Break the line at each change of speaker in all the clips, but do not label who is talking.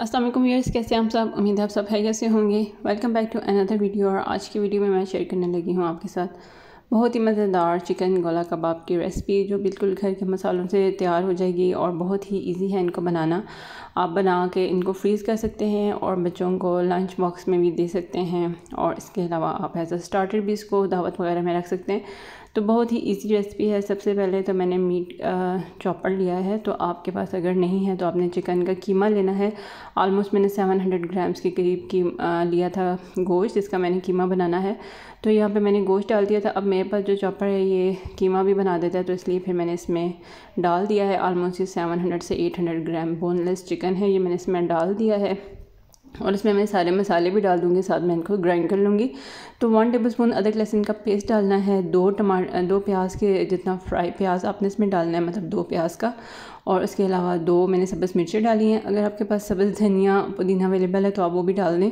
Aslam years कैसे हम सब उम्मीद है आप सब है कैसे होंगे welcome back to another video और आज की वीडियो में मैं शेयर करने लगी हूँ आपके साथ बहुत ही मज़ेदार चिकन गोला कबाब की रेसिपी जो बिल्कुल घर के मसालों से तैयार हो जाएगी और बहुत ही इजी है इनको बनाना आप बना के इनको फ्रीज़ कर सकते हैं और बच्चों को लंच बॉक्स में भी दे सकते हैं और इसके अलावा आप एज अ स्टार्टर भी इसको दावत वगैरह में रख सकते हैं तो बहुत ही इजी रेसिपी है सबसे पहले तो मैंने मीट चॉपर लिया है तो आपके पास अगर नहीं है तो आपने चिकन का कीमा लेना है ऑलमोस्ट मैंने 700 ग्राम्स के करीब की लिया था गोश्त जिसका मैंने कीमा बनाना है तो यहाँ पे मैंने गोश्त डाल दिया था अब मेरे पास जो चॉपर है ये कीमा भी बना देता है तो इसलिए फिर मैंने इसमें डाल दिया है ऑलमोस्ट ये सेवन से एट ग्राम बोनलेस चिकन है ये मैंने इसमें डाल दिया है और इसमें मैं सारे मसाले भी डाल दूँगी साथ में इनको ग्राइंड कर लूँगी तो वन टेबल स्पून अदरक लहसुन का पेस्ट डालना है दो टमा दो प्याज के जितना फ्राई प्याज आपने इसमें डालना है मतलब दो प्याज का और उसके अलावा दो मैंने सब्ज़ मिर्चें डाली हैं अगर आपके पास सब्ज़ धनिया पुदीना अवेलेबल है तो आप वो भी डाल दें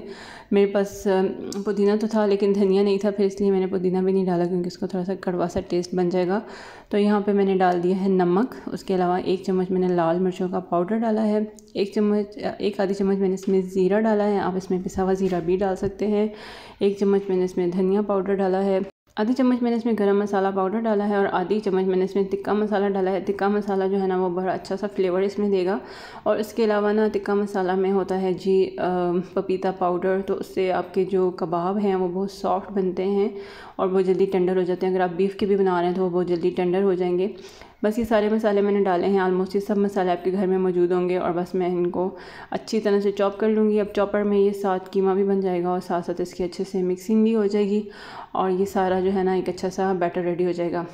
मेरे पास पुदीना तो था लेकिन धनिया नहीं था फिर इसलिए मैंने पुदीना भी नहीं डाला क्योंकि इसको थोड़ा सा कड़वा सा टेस्ट बन जाएगा तो यहाँ पर मैंने डाल दिया है नमक उसके अलावा एक चम्मच मैंने लाल मिर्चों का पाउडर डाला है एक चम्मच एक आधी चम्मच मैंने इसमें ज़ीरा डाला है आप इसमें पिसा हुआ ज़ीरा भी डाल सकते हैं एक चम्मच मैंने इसमें धनिया पाउडर डाला है आधी चम्मच मैंने इसमें गरम मसाला पाउडर डाला है और आधी चम्मच मैंने इसमें तिक्का मसाला डाला है टिक्का मसाला जो है ना वो बड़ा अच्छा सा फ्लेवर इसमें देगा और इसके अलावा ना टिक्का मसाला में होता है जी पपीता पाउडर तो उससे आपके जो कबाब हैं वो बहुत सॉफ्ट बनते हैं और बहुत जल्दी टेंडर हो जाते हैं अगर आप बीफ़ के भी बना रहे हैं तो वो बहुत जल्दी टेंडर हो जाएंगे बस ये सारे मसाले मैंने डाले हैं आलमोस्ट ये सब मसाले आपके घर में मौजूद होंगे और बस मैं इनको अच्छी तरह से चॉप कर लूँगी अब चॉपर में ये साथ कीमा भी बन जाएगा और साथ साथ इसकी अच्छे से मिक्सिंग भी हो जाएगी और ये सारा जो है ना एक अच्छा सा बैटर रेडी हो जाएगा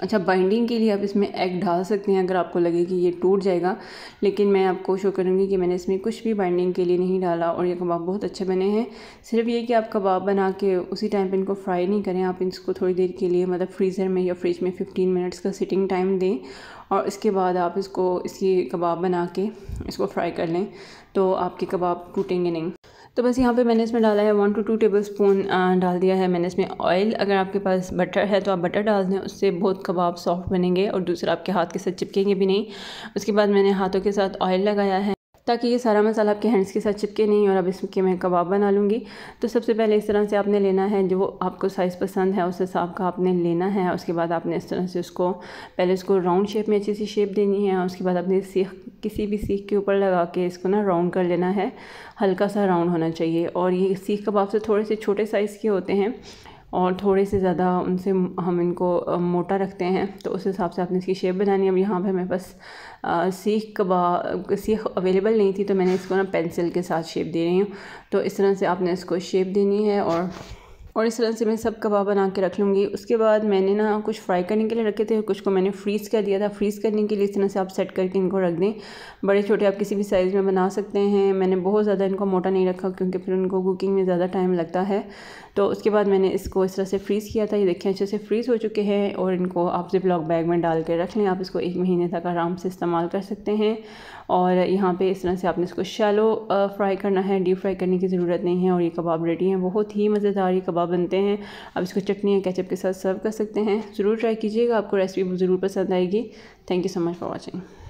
अच्छा बाइंडिंग के लिए आप इसमें एग डाल सकते हैं अगर आपको लगे कि ये टूट जाएगा लेकिन मैं आपको शो करूँगी कि मैंने इसमें कुछ भी बाइंडिंग के लिए नहीं डाला और ये कबाब बहुत अच्छे बने हैं सिर्फ ये कि आप कबाब बना के उसी टाइम पर इनको फ्राई नहीं करें आप इसको थोड़ी देर के लिए मतलब फ्रीज़र में या फ्रिज में फ़िफ्टीन मिनट्स का सिटिंग टाइम दें और इसके बाद आप इसको इसकी कबाब बना के इसको फ्राई कर लें तो आपके कबाब टूटेंगे नहीं तो बस यहाँ पे मैंने इसमें डाला है one to two tablespoon डाल दिया है मैंने इसमें ऑयल अगर आपके पास बटर है तो आप बटर डाल दें उससे बहुत कबाब सॉफ्ट बनेंगे और दूसरा आपके हाथ के साथ चिपकेंगे भी नहीं उसके बाद मैंने हाथों के साथ ऑयल लगाया है ताकि ये सारा मसाला आपके हैंड्स के साथ चिपके नहीं और अब इसके मैं कबाब बना लूँगी तो सबसे पहले इस तरह से आपने लेना है जो आपको साइज़ पसंद है उस हिसाब का आपने लेना है उसके बाद आपने इस तरह से उसको पहले उसको राउंड शेप में अच्छी सी शेप देनी है उसके बाद आपने सीख किसी भी सीख के ऊपर लगा के इसको ना राउंड कर लेना है हल्का सा राउंड होना चाहिए और ये सीख कबाब से थोड़े से छोटे साइज़ के होते हैं और थोड़े से ज़्यादा उनसे हम इनको मोटा रखते हैं तो उस हिसाब से आपने इसकी शेप बनानी अब यहाँ पे मेरे पास सीख कबा सीख अवेलेबल नहीं थी तो मैंने इसको ना पेंसिल के साथ शेप दे रही हूँ तो इस तरह से आपने इसको शेप देनी है और और इस तरह से मैं सब कबाब बना के रख लूँगी उसके बाद मैंने ना कुछ फ्राई करने के लिए रखे थे कुछ को मैंने फ्रीज़ कर दिया था फ्रीज़ करने के लिए इस तरह से आप सेट करके इनको रख दें बड़े छोटे आप किसी भी साइज़ में बना सकते हैं मैंने बहुत ज़्यादा इनको मोटा नहीं रखा क्योंकि फिर उनको कुकिंग में ज़्यादा टाइम लगता है तो उसके बाद मैंने इसको इस तरह से फ्रीज़ किया था ये देखिए अच्छे से फ्रीज़ हो चुके हैं और इनको आप जिप लॉक बैग में डाल के रख लें आप इसको एक महीने तक आराम से इस्तेमाल कर सकते हैं और यहाँ पे इस तरह से आपने इसको शैलो फ्राई करना है डीप फ्राई करने की ज़रूरत नहीं है और ये कबाब रेडी हैं बहुत ही मज़ेदार ये कबाब लाजवाब बनते हैं आप इसको चटनी या कैचअप के साथ सर्व कर सकते हैं ज़रूर ट्राई कीजिएगा आपको रेसिपी ज़रूर पसंद आएगी thank you so much for watching